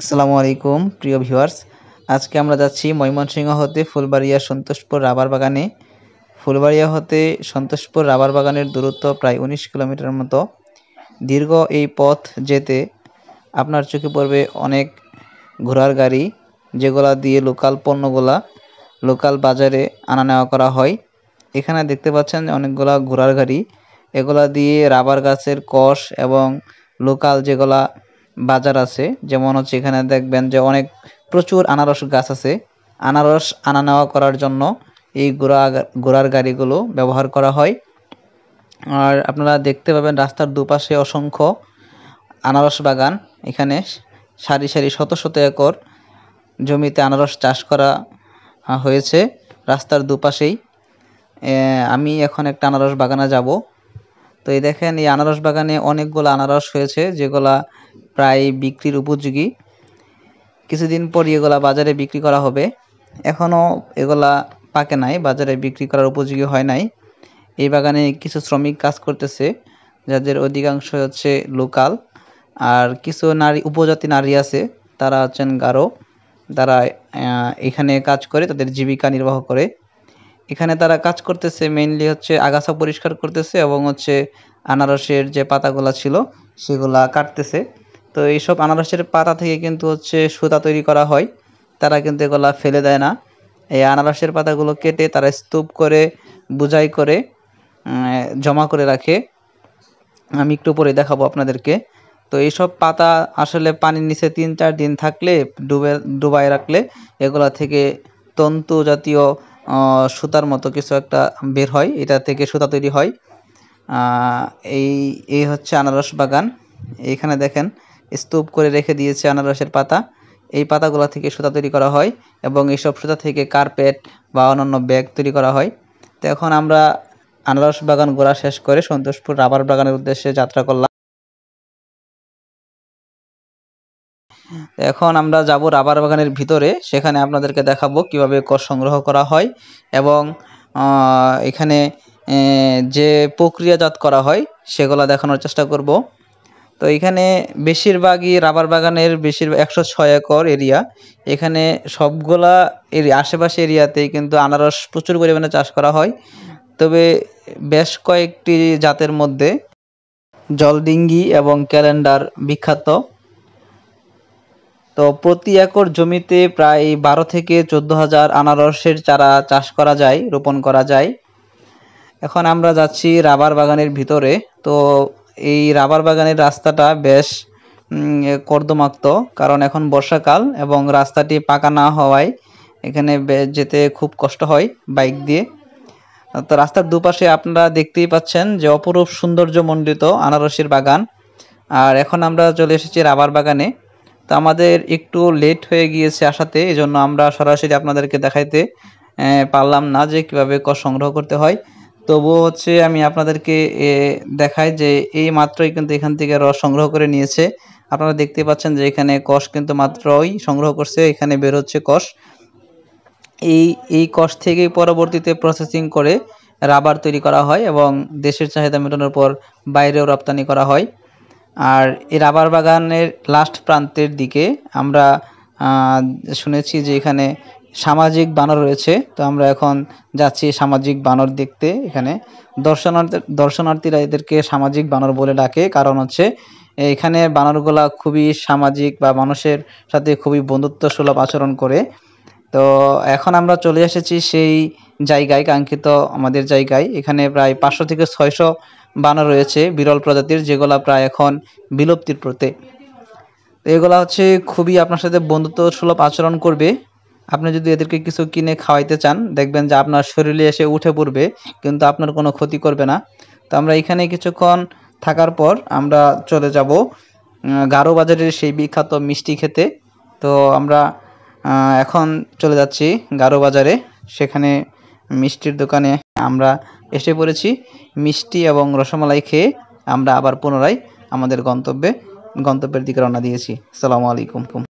আসসালামু আলাইকুম প্রিয় ভিউয়ার্স আজকে আমরা যাচ্ছি ময়মনসিংহ হতে ফুলবাড়িয়া সন্তোষপুর রাবার বাগানে ফুলবাড়িয়া হতে সন্তোষপুর রাবার বাগানের দূরত্ব প্রায় উনিশ কিলোমিটার মতো দীর্ঘ এই পথ যেতে আপনার চোখে পড়বে অনেক ঘোড়ার গাড়ি যেগুলা দিয়ে লোকাল পণ্যগুলা লোকাল বাজারে আনা নেওয়া করা হয় এখানে দেখতে পাচ্ছেন অনেকগুলা ঘোড়ার গাড়ি এগুলা দিয়ে রাবার গাছের কষ এবং লোকাল যেগুলা বাজার আছে যেমন হচ্ছে এখানে দেখবেন যে অনেক প্রচুর আনারস গাছ আছে আনারস আনা নেওয়া করার জন্য এই ঘোড়া ঘোড়ার গাড়িগুলো ব্যবহার করা হয় আর আপনারা দেখতে পাবেন রাস্তার দুপাশে অসংখ্য আনারস বাগান এখানে সারি সারি শত শত একর জমিতে আনারস চাষ করা হয়েছে রাস্তার দুপাশেই আমি এখন একটা আনারস বাগানে যাব তো এই দেখেন এই আনারস বাগানে অনেকগুলো আনারস হয়েছে যেগুলা প্রায় বিক্রির উপযোগী কিছুদিন পর এগুলা বাজারে বিক্রি করা হবে এখনও এগুলা পাকে নাই বাজারে বিক্রি করার উপযোগী হয় নাই এই বাগানে কিছু শ্রমিক কাজ করতেছে যাদের অধিকাংশ হচ্ছে লোকাল আর কিছু নারী উপজাতি নারী আছে তারা হচ্ছেন গারো তারা এখানে কাজ করে তাদের জীবিকা নির্বাহ করে এখানে তারা কাজ করতেছে মেইনলি হচ্ছে আগাছা পরিষ্কার করতেছে এবং হচ্ছে আনারসের যে পাতাগুলো ছিল সেগুলা কাটতেছে তো এইসব আনারসের পাতা থেকে কিন্তু হচ্ছে সুতা তৈরি করা হয় তারা কিন্তু এগুলা ফেলে দেয় না এই আনারসের পাতাগুলো কেটে তারা স্তূপ করে বুঝাই করে জমা করে রাখে আমি একটু পরে দেখাবো আপনাদেরকে তো এইসব পাতা আসলে পানির নিচে তিন চার দিন থাকলে ডুবে ডুবাই রাখলে এগুলা থেকে তন্তু জাতীয় সুতার মতো কিছু একটা বের হয় এটা থেকে সুতা তৈরি হয় এই এই হচ্ছে আনারস বাগান এইখানে দেখেন স্তূপ করে রেখে দিয়েছে আনারসের পাতা এই পাতাগুলো থেকে সুতা তৈরি করা হয় এবং এইসব সুতা থেকে কার্পেট বা অন্যান্য ব্যাগ তৈরি করা হয় তো এখন আমরা আনারস বাগান গোড়া শেষ করে সন্তোষপুর রাবার বাগানের উদ্দেশ্যে যাত্রা করলাম এখন আমরা যাব রাবার বাগানের ভিতরে সেখানে আপনাদেরকে দেখাবো কিভাবে কর সংগ্রহ করা হয় এবং এখানে যে প্রক্রিয়াজাত করা হয় সেগুলো দেখানোর চেষ্টা করব তো এখানে বেশিরভাগই রাবার বাগানের বেশিরভাগ একশো ছয় একর এরিয়া এখানে সবগুলা এর আশেপাশে এরিয়াতেই কিন্তু আনারস প্রচুর পরিমাণে চাষ করা হয় তবে বেশ কয়েকটি জাতের মধ্যে জলডিঙ্গি এবং ক্যালেন্ডার বিখ্যাত তো প্রতি একর জমিতে প্রায় বারো থেকে চোদ্দ হাজার আনারসের চারা চাষ করা যায় রোপণ করা যায় এখন আমরা যাচ্ছি রাবার বাগানের ভিতরে তো এই রাবার বাগানের রাস্তাটা বেশ কর্দমাক্ত কারণ এখন বর্ষাকাল এবং রাস্তাটি পাকা না হওয়ায় এখানে যেতে খুব কষ্ট হয় বাইক দিয়ে তো রাস্তার দুপাশে আপনারা দেখতেই পাচ্ছেন যে অপরূপ সৌন্দর্যমণ্ডিত আনারসের বাগান আর এখন আমরা চলে এসেছি রাবার বাগানে তো আমাদের একটু লেট হয়ে গিয়েছে আসাতে এজন্য আমরা সরাসরি আপনাদেরকে দেখাইতে পারলাম না যে কিভাবে কর সংগ্রহ করতে হয় তবুও হচ্ছে আমি আপনাদেরকে দেখাই যে এই মাত্রই কিন্তু এখান থেকে রস সংগ্রহ করে নিয়েছে আপনারা দেখতে পাচ্ছেন যে এখানে কষ কিন্তু মাত্রই সংগ্রহ করছে এখানে বের হচ্ছে কষ এই এই কষ থেকেই পরবর্তীতে প্রসেসিং করে রাবার তৈরি করা হয় এবং দেশের চাহিদা মেটানোর পর বাইরেও রপ্তানি করা হয় আর এই রাবার বাগানের লাস্ট প্রান্তের দিকে আমরা শুনেছি যে এখানে সামাজিক বানর রয়েছে তো আমরা এখন যাচ্ছি সামাজিক বানর দেখতে এখানে দর্শনার্থী দর্শনার্থীরা এদেরকে সামাজিক বানর বলে ডাকে কারণ হচ্ছে এখানে বানরগুলা খুবই সামাজিক বা মানুষের সাথে খুবই বন্ধুত্ব সুলভ আচরণ করে তো এখন আমরা চলে এসেছি সেই জায়গায় কাঙ্ক্ষিত আমাদের জায়গায় এখানে প্রায় পাঁচশো থেকে ছয়শো বানা রয়েছে বিরল প্রজাতির যেগুলা প্রায় এখন বিলুপ্তির পথে এগুলা হচ্ছে খুবই আপনার সাথে বন্ধুত্ব সুলভ আচরণ করবে আপনি যদি এদেরকে কিছু কিনে খাওয়াইতে চান দেখবেন যে আপনার শরীরে এসে উঠে পড়বে কিন্তু আপনার কোনো ক্ষতি করবে না তো আমরা এখানে কিছুক্ষণ থাকার পর আমরা চলে যাব গারো বাজারের সেই বিখ্যাত মিষ্টি খেতে তো আমরা এখন চলে যাচ্ছি গারো বাজারে সেখানে মিষ্টির দোকানে আমরা এসে পড়েছি মিষ্টি এবং রসমালাই খেয়ে আমরা আবার পুনরায় আমাদের গন্তব্যে গন্তব্যের দিকে রওনা দিয়েছি সালামু আলাইকুম